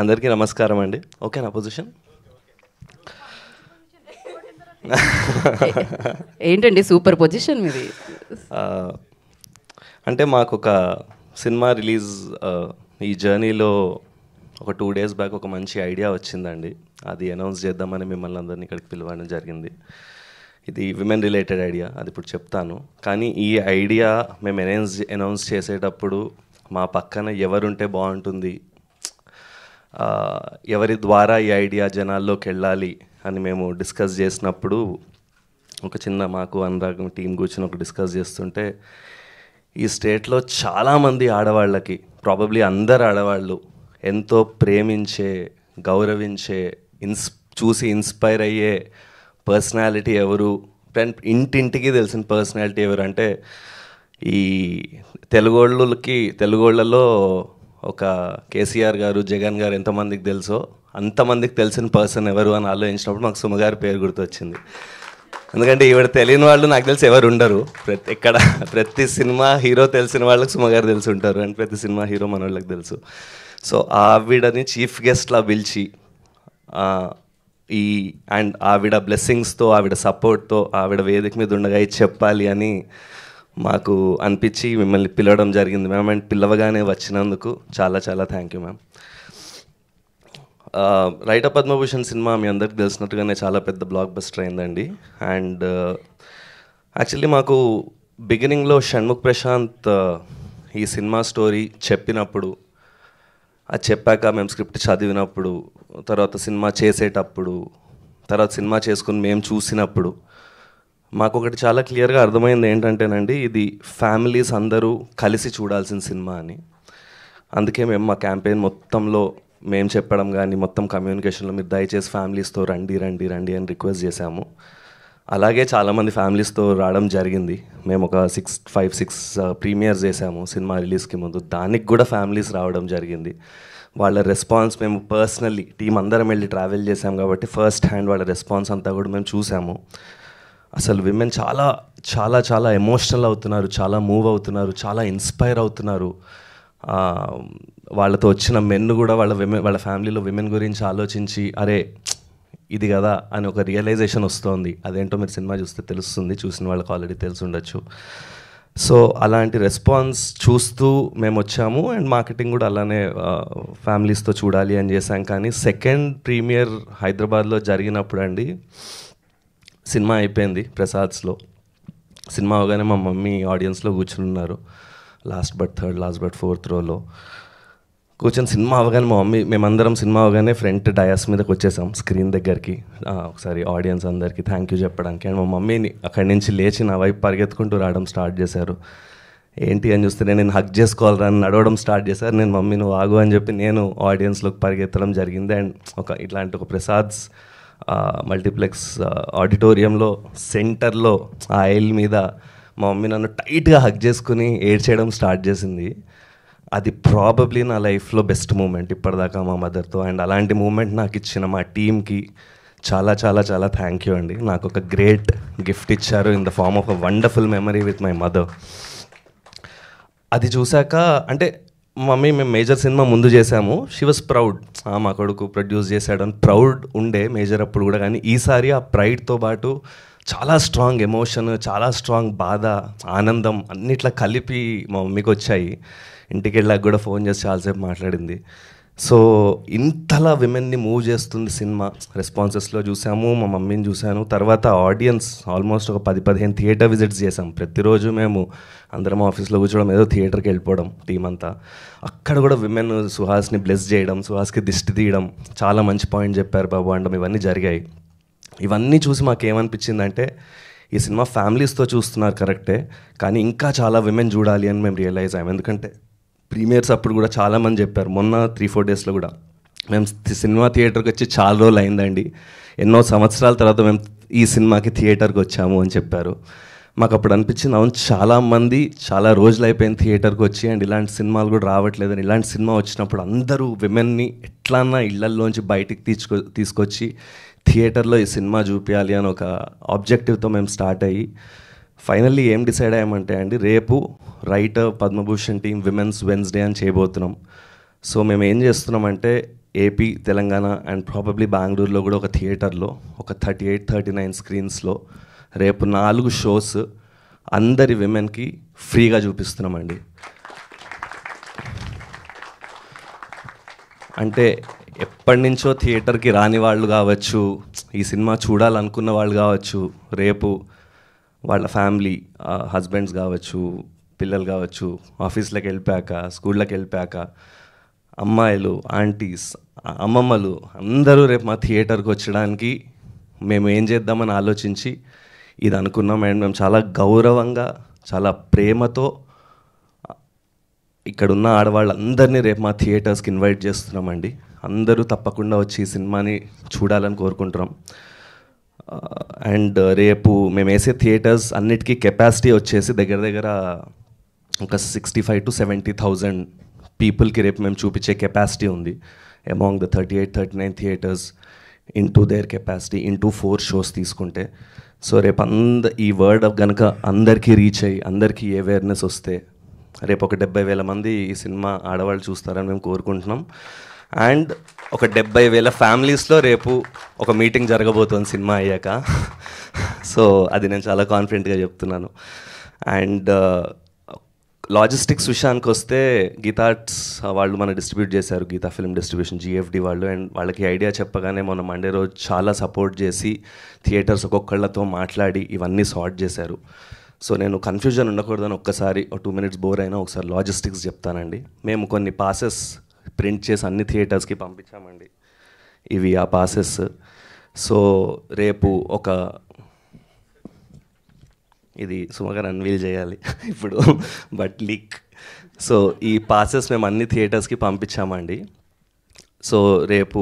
అందరికీ నమస్కారం అండి ఓకేనా పొజిషన్ ఏంటండి సూపర్ పొజిషన్ మీది అంటే మాకు ఒక సినిమా రిలీజ్ ఈ జర్నీలో ఒక టూ డేస్ బ్యాక్ ఒక మంచి ఐడియా వచ్చిందండి అది అనౌన్స్ చేద్దామని మిమ్మల్ని అందరినీ ఇక్కడికి పిలవడం జరిగింది ఇది విమెన్ రిలేటెడ్ ఐడియా అది ఇప్పుడు చెప్తాను కానీ ఈ ఐడియా మేము అనౌన్స్ అనౌన్స్ చేసేటప్పుడు మా పక్కన ఎవరుంటే బాగుంటుంది ఎవరి ద్వారా ఈ ఐడియా జనాల్లోకి వెళ్ళాలి అని మేము డిస్కస్ చేసినప్పుడు ఒక చిన్న మాకు అనురాగం టీం కూర్చొని ఒక డిస్కస్ చేస్తుంటే ఈ స్టేట్లో చాలామంది ఆడవాళ్ళకి ప్రాబబ్లీ అందరు ఆడవాళ్ళు ఎంతో ప్రేమించే గౌరవించే ఇన్స్ చూసి ఇన్స్పైర్ అయ్యే పర్సనాలిటీ ఎవరు ఇంటింటికి తెలిసిన పర్సనాలిటీ ఎవరు అంటే ఈ తెలుగోళ్ళకి తెలుగోళ్ళలో ఒక కేసీఆర్ గారు జగన్ గారు ఎంతమందికి తెలుసో అంతమందికి తెలిసిన పర్సన్ ఎవరు అని ఆలోచించినప్పుడు మాకు సుమగారి పేరు గుర్తొచ్చింది ఎందుకంటే ఈవిడ తెలియని వాళ్ళు నాకు తెలిసి ఎవరు ఉండరు ప్రతి ఎక్కడ ప్రతి సినిమా హీరో తెలిసిన వాళ్ళకి సుమగారు తెలిసి ఉంటారు అండ్ ప్రతి సినిమా హీరో మన వాళ్ళకి తెలుసు సో ఆవిడని చీఫ్ గెస్ట్లా పిలిచి ఈ అండ్ ఆవిడ బ్లెస్సింగ్స్తో ఆవిడ సపోర్ట్తో ఆవిడ వేదిక మీద ఉండగా చెప్పాలి అని మాకు అనిపించి మిమ్మల్ని పిలవడం జరిగింది మ్యామ్ అండ్ పిలవగానే వచ్చినందుకు చాలా చాలా thank you ma'am writer Padmabhushan cinema మీ అందరికి తెలిసినట్టుగానే చాలా పెద్ద బ్లాక్ బస్టర్ అయిందండి అండ్ యాక్చువల్లీ మాకు బిగినింగ్లో షణ్ముఖ్ ప్రశాంత్ ఈ సినిమా స్టోరీ చెప్పినప్పుడు అది చెప్పాక మేము స్క్రిప్ట్ చదివినప్పుడు తర్వాత సినిమా చేసేటప్పుడు తర్వాత సినిమా చేసుకుని మేము చూసినప్పుడు మాకు ఒకటి చాలా క్లియర్గా అర్థమైంది ఏంటంటేనండి ఇది ఫ్యామిలీస్ అందరూ కలిసి చూడాల్సిన సినిమా అని అందుకే మేము మా క్యాంపెయిన్ మొత్తంలో మేము చెప్పడం కానీ మొత్తం కమ్యూనికేషన్లో మీరు దయచేసి ఫ్యామిలీస్తో రండి రండి రండి అని రిక్వెస్ట్ చేశాము అలాగే చాలామంది ఫ్యామిలీస్తో రావడం జరిగింది మేము ఒక సిక్స్ ఫైవ్ సిక్స్ ప్రీమియర్స్ చేసాము సినిమా రిలీజ్కి ముందు దానికి కూడా ఫ్యామిలీస్ రావడం జరిగింది వాళ్ళ రెస్పాన్స్ మేము పర్సనల్లీ టీం అందరం వెళ్ళి ట్రావెల్ చేసాం కాబట్టి ఫస్ట్ హ్యాండ్ వాళ్ళ రెస్పాన్స్ అంతా కూడా మేము చూసాము అసలు విమెన్ చాలా చాలా చాలా ఎమోషనల్ అవుతున్నారు చాలా మూవ్ అవుతున్నారు చాలా ఇన్స్పైర్ అవుతున్నారు వాళ్ళతో వచ్చిన మెన్ కూడా వాళ్ళ విమెన్ వాళ్ళ ఫ్యామిలీలో విమెన్ గురించి ఆలోచించి అరే ఇది కదా అని ఒక రియలైజేషన్ వస్తుంది అదేంటో మీరు సినిమా చూస్తే తెలుస్తుంది చూసిన వాళ్ళకి ఆల్రెడీ తెలిసి ఉండొచ్చు సో అలాంటి రెస్పాన్స్ చూస్తూ మేము వచ్చాము అండ్ మార్కెటింగ్ కూడా అలానే ఫ్యామిలీస్తో చూడాలి అని చేశాం కానీ సెకండ్ ప్రీమియర్ హైదరాబాద్లో జరిగినప్పుడు అండి సినిమా అయిపోయింది ప్రసాద్స్లో సినిమా అవగానే మా మమ్మీ ఆడియన్స్లో కూర్చున్నారు last but third last but fourth రోలో కూర్చొని సినిమా అవగానే మా మమ్మీ మేమందరం సినిమా అవగానే ఫ్రంట్ డయాస్ మీదకి వచ్చేసాం స్క్రీన్ దగ్గరికి ఒకసారి ఆడియన్స్ అందరికీ థ్యాంక్ యూ చెప్పడానికి అండ్ మా మమ్మీని అక్కడి నుంచి లేచి నా వైపు పరిగెత్తుకుంటూ రావడం స్టార్ట్ చేశారు ఏంటి అని చూస్తే నేను హక్ చేసుకోవాలరా అని నడవడం స్టార్ట్ చేశారు నేను మమ్మీని వాగు అని చెప్పి నేను ఆడియన్స్లోకి పరిగెత్తడం జరిగింది అండ్ ఒక ఇట్లాంటి ఒక ప్రసాద్స్ మల్టీప్లెక్స్ ఆడిటోరియంలో సెంటర్లో ఆ ఆయిల్ మీద మా మమ్మీ నన్ను టైట్గా హగ్ చేసుకుని ఏడ్చేయడం స్టార్ట్ చేసింది అది ప్రాబబ్లీ నా లైఫ్లో బెస్ట్ మూమెంట్ ఇప్పటిదాకా మా మదర్తో అండ్ అలాంటి మూమెంట్ నాకు ఇచ్చిన మా టీమ్కి చాలా చాలా చాలా థ్యాంక్ యూ అండి నాకు ఒక గ్రేట్ గిఫ్ట్ ఇచ్చారు in the form of a wonderful memory with my mother అది చూశాక అంటే మమ్మీ మేము మేజర్ సినిమా ముందు చేసాము షీ వాస్ ప్రౌడ్ మా కొడుకు ప్రొడ్యూస్ చేశాడని ప్రౌడ్ ఉండే మేజర్ అప్పుడు కూడా కానీ ఈసారి ఆ ప్రైడ్తో పాటు చాలా స్ట్రాంగ్ ఎమోషన్ చాలా స్ట్రాంగ్ బాధ ఆనందం అన్నిట్లా కలిపి మా మమ్మీకి వచ్చాయి ఇంటికి వెళ్ళాక కూడా ఫోన్ చేసి చాలాసేపు మాట్లాడింది సో ఇంతలా విమెన్ని మూవ్ చేస్తుంది సినిమా రెస్పాన్సెస్లో చూసాము మా మమ్మీని చూశాను తర్వాత ఆడియన్స్ ఆల్మోస్ట్ ఒక పది పదిహేను థియేటర్ విజిట్స్ చేసాం ప్రతిరోజు మేము అందరం ఆఫీస్లో కూర్చోవడం ఏదో థియేటర్కి వెళ్ళిపోవడం టీం అంతా అక్కడ కూడా విమెన్ సుహాస్ని బ్లెస్ చేయడం సుహాస్కి దిష్టి తీయడం చాలా మంచి పాయింట్ చెప్పారు బాబు అండం ఇవన్నీ జరిగాయి ఇవన్నీ చూసి మాకేమనిపించిందంటే ఈ సినిమా ఫ్యామిలీస్తో చూస్తున్నారు కరెక్టే కానీ ఇంకా చాలా విమెన్ చూడాలి అని మేము రియలైజ్ అయ్యాం ఎందుకంటే ప్రీమియర్స్ అప్పుడు కూడా చాలామంది చెప్పారు మొన్న త్రీ ఫోర్ డేస్లో కూడా మేము సినిమా థియేటర్కి వచ్చి చాలా రోజులు అయిందండి ఎన్నో సంవత్సరాల తర్వాత మేము ఈ సినిమాకి థియేటర్కి వచ్చాము అని చెప్పారు మాకు అప్పుడు అనిపించింది అవును చాలామంది చాలా రోజులు అయిపోయింది థియేటర్కి వచ్చి అండ్ ఇలాంటి సినిమాలు కూడా రావట్లేదని ఇలాంటి సినిమా వచ్చినప్పుడు అందరూ విమెన్ని ఎట్లాన్నా ఇళ్లల్లోంచి బయటికి తీసుకొ తీసుకొచ్చి థియేటర్లో ఈ సినిమా చూపించాలి అని ఒక ఆబ్జెక్టివ్తో మేము స్టార్ట్ అయ్యి ఫైనల్లీ ఏం డిసైడ్ అయ్యామంటే అండి రేపు writer Padmabhushan team women's Wednesday అని చేయబోతున్నాం సో మేము ఏం చేస్తున్నామంటే ఏపీ తెలంగాణ అండ్ ప్రాబబ్లీ బెంగళూరులో కూడా ఒక థియేటర్లో ఒక థర్టీ ఎయిట్ థర్టీ నైన్ స్క్రీన్స్లో రేపు నాలుగు షోస్ అందరి విమెన్కి ఫ్రీగా చూపిస్తున్నామండి అంటే ఎప్పటి నుంచో థియేటర్కి రాని వాళ్ళు కావచ్చు ఈ సినిమా చూడాలనుకున్న వాళ్ళు కావచ్చు రేపు వాళ్ళ ఫ్యామిలీ హస్బెండ్స్ కావచ్చు పిల్లలు కావచ్చు ఆఫీస్లకు వెళ్ళిపోయాక స్కూళ్ళకి వెళ్ళిపోయాక అమ్మాయిలు ఆంటీస్ అమ్మమ్మలు అందరూ రేపు మా థియేటర్కి వచ్చడానికి మేము ఏం చేద్దామని ఆలోచించి ఇది అనుకున్నాం అండ్ మేము చాలా గౌరవంగా చాలా ప్రేమతో ఇక్కడున్న ఆడవాళ్ళందరినీ రేపు మా థియేటర్స్కి ఇన్వైట్ చేస్తున్నామండి అందరూ తప్పకుండా వచ్చి ఈ సినిమాని చూడాలని కోరుకుంటున్నాం అండ్ రేపు మేము వేసే థియేటర్స్ అన్నిటికీ కెపాసిటీ వచ్చేసి దగ్గర దగ్గర ఒక sixty five to seventy thousand పీపుల్కి రేపు మేము చూపించే కెపాసిటీ ఉంది among the thirty eight thirty nine theatres into their capacity into four shows తీసుకుంటే సో రేపు అంద ఈ వర్డ్ కనుక అందరికీ రీచ్ అయ్యి అందరికీ అవేర్నెస్ వస్తే రేపు ఒక డెబ్బై వేల మంది ఈ సినిమా ఆడవాళ్ళు చూస్తారని మేము కోరుకుంటున్నాం అండ్ ఒక డెబ్బై వేల ఫ్యామిలీస్లో రేపు ఒక మీటింగ్ జరగబోతోంది సినిమా అయ్యాక సో అది నేను చాలా కాన్ఫిడెంట్గా చెప్తున్నాను అండ్ లాజిస్టిక్స్ విషయానికి వస్తే గీతార్ట్స్ వాళ్ళు మన డిస్ట్రిబ్యూట్ చేశారు గీతా ఫిల్మ్ డిస్ట్రిబ్యూషన్ జిఎఫ్డి వాళ్ళు అండ్ వాళ్ళకి ఐడియా చెప్పగానే మొన్న మండే రోజు చాలా సపోర్ట్ చేసి థియేటర్స్ ఒక్కొక్కళ్ళతో మాట్లాడి ఇవన్నీ సార్ట్ చేశారు సో నేను కన్ఫ్యూజన్ ఉండకూడదని ఒక్కసారి ఒక టూ మినిట్స్ బోర్ అయినా ఒకసారి లాజిస్టిక్స్ చెప్తానండి మేము కొన్ని పాసెస్ ప్రింట్ చేసి అన్ని థియేటర్స్కి పంపించామండి ఇవి ఆ పాసెస్ సో రేపు ఒక ఇది సుమగారు అన్వీల్ చేయాలి ఇప్పుడు బట్ లీక్ సో ఈ పాసెస్ మేము అన్ని థియేటర్స్కి పంపించామండి సో రేపు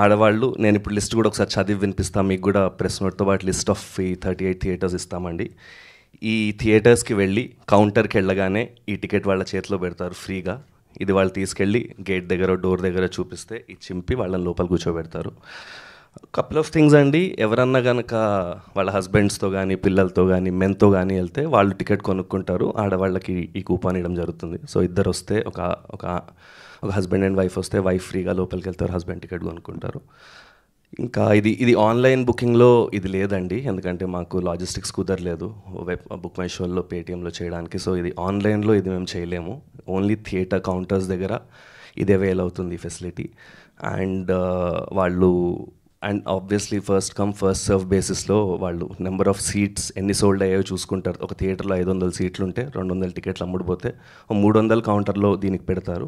ఆడవాళ్ళు నేను ఇప్పుడు లిస్ట్ కూడా ఒకసారి చదివి వినిపిస్తాను మీకు కూడా ప్రెస్ నోట్తో పాటు లిస్ట్ ఆఫ్ ఈ థర్టీ ఎయిట్ థియేటర్స్ ఇస్తామండి ఈ థియేటర్స్కి వెళ్ళి కౌంటర్కి వెళ్ళగానే ఈ టికెట్ వాళ్ళ చేతిలో పెడతారు ఫ్రీగా ఇది వాళ్ళు తీసుకెళ్ళి గేట్ దగ్గర డోర్ దగ్గర చూపిస్తే ఇది చింపి వాళ్ళని లోపల కూర్చోబెడతారు కపుల్ ఆఫ్ థింగ్స్ అండి ఎవరన్నా కనుక వాళ్ళ హస్బెండ్స్తో కానీ పిల్లలతో కానీ మెన్తో కానీ వెళ్తే వాళ్ళు టికెట్ కొనుక్కుంటారు ఆడవాళ్ళకి ఈ కూపాన్ ఇవ్వడం జరుగుతుంది సో ఇద్దరు వస్తే ఒక ఒక ఒక హస్బెండ్ అండ్ వైఫ్ వస్తే వైఫ్ ఫ్రీగా లోపలికి వెళ్తారు హస్బెండ్ టికెట్ కొనుక్కుంటారు ఇంకా ఇది ఇది ఆన్లైన్ బుకింగ్లో ఇది లేదండి ఎందుకంటే మాకు లాజిస్టిక్స్ కుదరలేదు వెబ్ బుక్ మై షోల్లో పేటీఎంలో చేయడానికి సో ఇది ఆన్లైన్లో ఇది మేము చేయలేము ఓన్లీ థియేటర్ కౌంటర్స్ దగ్గర ఇది అవైల్ అవుతుంది ఫెసిలిటీ అండ్ వాళ్ళు and obviously first come first serve బేసిస్లో వాళ్ళు నెంబర్ ఆఫ్ సీట్స్ ఎన్ని సోల్డ్ అయ్యాయో చూసుకుంటారు ఒక థియేటర్లో ఐదు వందల సీట్లు ఉంటే రెండు వందల టికెట్లు అమ్ముడిపోతే మూడు వందల కౌంటర్లో దీనికి పెడతారు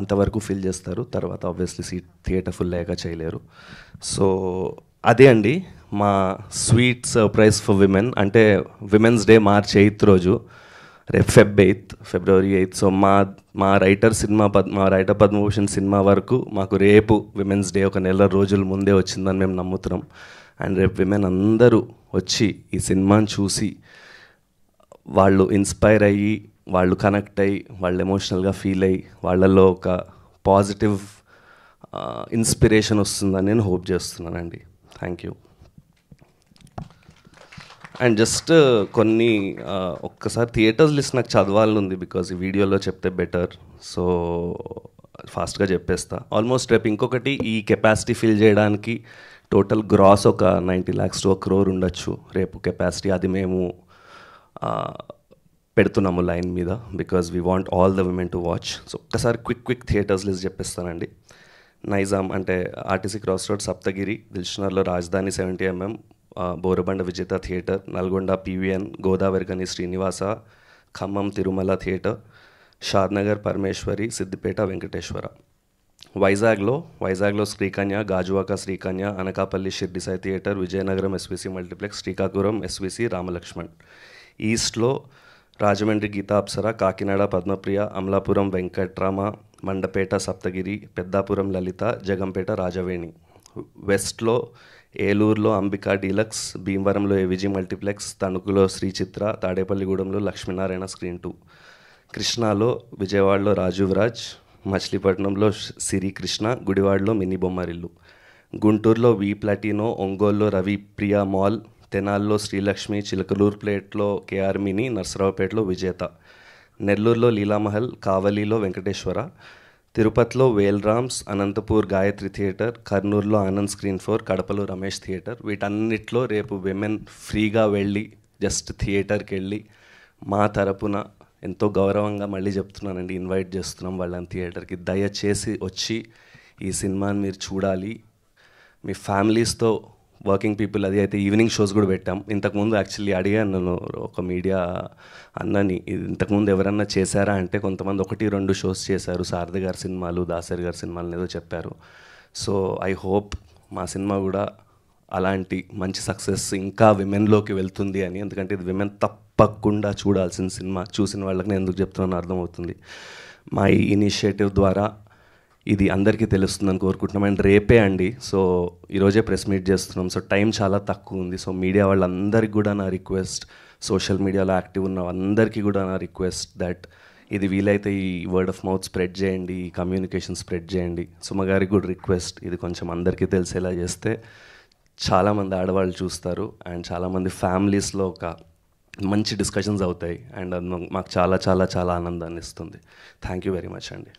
అంతవరకు ఫిల్ చేస్తారు తర్వాత ఆబ్వియస్లీ సీట్ థియేటర్ ఫుల్ అయ్యాక చేయలేరు సో అదే అండి మా స్వీట్ సర్ప్రైజ్ ఫర్ విమెన్ అంటే విమెన్స్ డే మార్చ్ ఎయిత్ రోజు రేపు Feb eighth February eighth so మా మా రైటర్ సినిమా పద్ మా రైటర్ పద్మభూషణ్ సినిమా వరకు మాకు రేపు విమెన్స్ డే ఒక నెల రోజుల ముందే వచ్చిందని మేము నమ్ముతున్నాం అండ్ రేపు విమెన్ అందరూ వచ్చి ఈ సినిమాని చూసి వాళ్ళు ఇన్స్పైర్ అయ్యి వాళ్ళు కనెక్ట్ అయ్యి వాళ్ళు ఎమోషనల్గా ఫీల్ అయ్యి వాళ్ళల్లో ఒక పాజిటివ్ ఇన్స్పిరేషన్ వస్తుందని నేను హోప్ చేస్తున్నానండి థ్యాంక్ యూ అండ్ జస్ట్ కొన్ని ఒక్కసారి థియేటర్స్ లిస్ట్ నాకు చదవాలని ఉంది బికాజ్ ఈ వీడియోలో చెప్తే బెటర్ సో ఫాస్ట్గా చెప్పేస్తా ఆల్మోస్ట్ రేపు ఇంకొకటి ఈ కెపాసిటీ ఫిల్ చేయడానికి టోటల్ గ్రాస్ ఒక నైంటీ ల్యాక్స్ టు ఒక క్రోర్ ఉండొచ్చు రేపు కెపాసిటీ అది మేము పెడుతున్నాము లైన్ మీద because we want all the women to watch so ఒక్కసారి క్విక్ క్విక్ థియేటర్స్ లిస్ట్ చెప్పేస్తానండి నైజాం అంటే ఆర్టీసీ క్రాస్ రోడ్ సప్తగిరి దిల్షనర్లో Rajdhani seventy MM Borabanda Vijetha theatre Nalgonda PVN కని శ్రీనివాస ఖమ్మం తిరుమల థియేటర్ షాద్నగర్ పరమేశ్వరి సిద్దిపేట వెంకటేశ్వర వైజాగ్లో వైజాగ్లో Srikanya Gajuwaka Srikanya Anakapalli Shirdi Sai theatre Vizianagaram SVC multiplex Srikakulam SVC Ramalakshman ఈస్ట్లో రాజమండ్రి గీతా అప్సర కాకినాడ పద్మప్రియ అమలాపురం వెంకట్రామ మండపేట సప్తగిరి పెద్దాపురం లలిత జగంపేట రాజవేణి వెస్ట్లో ఏలూరులో అంబికా డీలక్స్ భీమవరంలో ఏవిజీ మల్టీప్లెక్స్ తణుకులో శ్రీ చిత్ర తాడేపల్లిగూడెంలో లక్ష్మీనారాయణ స్క్రీన్ టూ కృష్ణాలో విజయవాడలో రాజీవ్రాజ్ మచిలీపట్నంలో సిరి కృష్ణ గుడివాడలో మినీ బొమ్మారిల్లు గుంటూరులో వి ప్లాటినో ఒంగోలులో రవి ప్రియా మాల్ తెనాల్లో శ్రీలక్ష్మి చిలకలూరు ప్లేట్లో కేఆర్ మినీ నర్సరావుపేటలో విజేత నెల్లూరులో లీలామహల్ కావలిలో వెంకటేశ్వర తిరుపతిలో వేల్రామ్స్ అనంతపూర్ గాయత్రి థియేటర్ కర్నూలులో ఆనంద్ స్క్రీన్ ఫోర్ కడపలో రమేష్ థియేటర్ వీటన్నిటిలో రేపు విమెన్ ఫ్రీగా వెళ్ళి జస్ట్ థియేటర్కి వెళ్ళి మా తరపున ఎంతో గౌరవంగా మళ్ళీ చెప్తున్నానండి ఇన్వైట్ చేస్తున్నాం వాళ్ళని థియేటర్కి దయచేసి వచ్చి ఈ సినిమాని మీరు చూడాలి మీ ఫ్యామిలీస్తో వర్కింగ్ పీపుల్ అది అయితే ఈవినింగ్ షోస్ కూడా పెట్టాం ఇంతకుముందు యాక్చువల్లీ అడిగాను నన్ను ఒక మీడియా అన్నని ఇంతకుముందు ఎవరన్నా చేశారా అంటే కొంతమంది ఒకటి రెండు షోస్ చేశారు సారథి గారి సినిమాలు దాసరి గారి సినిమాలు ఏదో చెప్పారు సో ఐ హోప్ మా సినిమా కూడా అలాంటి మంచి సక్సెస్ ఇంకా విమెన్లోకి వెళ్తుంది అని ఎందుకంటే ఇది విమెన్ తప్పకుండా చూడాల్సిన సినిమా చూసిన వాళ్ళకి నేను ఎందుకు చెప్తున్నాను అర్థమవుతుంది మా ఈ ఇనిషియేటివ్ ద్వారా ఇది అందరికీ తెలుస్తుందని కోరుకుంటున్నాం అండ్ రేపే అండి సో ఈరోజే ప్రెస్ మీట్ చేస్తున్నాం సో టైం చాలా తక్కువ ఉంది సో మీడియా వాళ్ళందరికీ కూడా నా రిక్వెస్ట్ సోషల్ మీడియాలో యాక్టివ్ ఉన్న అందరికీ కూడా నా రిక్వెస్ట్ దట్ ఇది వీలైతే ఈ వర్డ్ ఆఫ్ మౌత్ స్ప్రెడ్ చేయండి ఈ కమ్యూనికేషన్ స్ప్రెడ్ చేయండి గారికి కూడా రిక్వెస్ట్ ఇది కొంచెం అందరికీ తెలిసేలా చేస్తే చాలామంది ఆడవాళ్ళు చూస్తారు అండ్ చాలామంది ఫ్యామిలీస్లో ఒక మంచి డిస్కషన్స్ అవుతాయి అండ్ మాకు చాలా చాలా చాలా ఆనందాన్ని ఇస్తుంది థ్యాంక్ యూ వెరీ మచ్ అండి